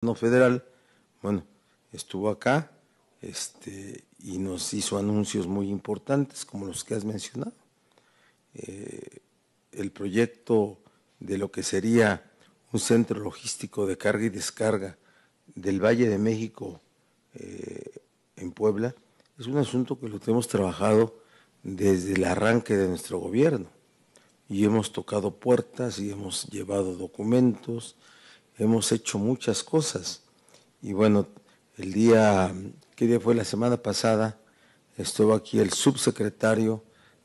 gobierno federal, bueno, estuvo acá este, y nos hizo anuncios muy importantes como los que has mencionado. Eh, el proyecto de lo que sería un centro logístico de carga y descarga del Valle de México eh, en Puebla es un asunto que lo hemos trabajado desde el arranque de nuestro gobierno y hemos tocado puertas y hemos llevado documentos hemos hecho muchas cosas. Y bueno, el día, ¿qué día fue la semana pasada? Estuvo aquí el subsecretario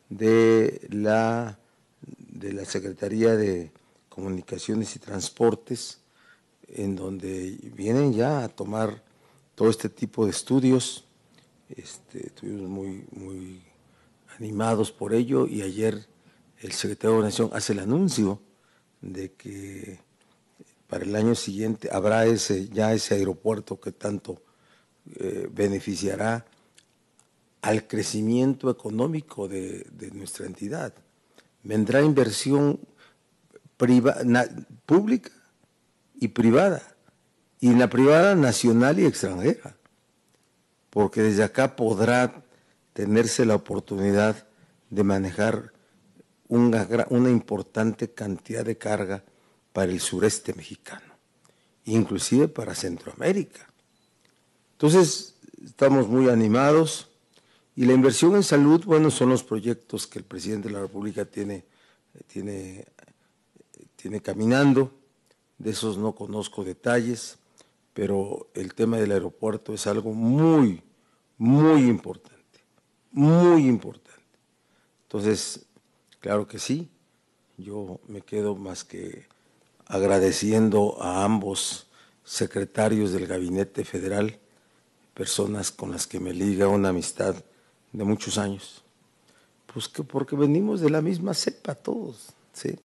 de la, de la Secretaría de Comunicaciones y Transportes, en donde vienen ya a tomar todo este tipo de estudios. Este, estuvimos muy, muy animados por ello y ayer el secretario de Nación hace el anuncio de que para el año siguiente habrá ese, ya ese aeropuerto que tanto eh, beneficiará al crecimiento económico de, nuestra entidad. Vendrá inversión pública y privada, y la privada nacional y extranjera, porque desde acá podrá tenerse la oportunidad de manejar una importante cantidad de carga para el sureste mexicano, inclusive para Centroamérica. Entonces, estamos muy animados y la inversión en salud, bueno, son los proyectos que el presidente de la República tiene, tiene, tiene caminando, de esos no conozco detalles, pero el tema del aeropuerto es algo muy, muy importante, muy importante. Entonces, claro que sí, yo me quedo más que agradeciendo a ambos secretarios del Gabinete Federal, personas con las que me liga una amistad de muchos años. Pues que porque venimos de la misma cepa todos, ¿sí?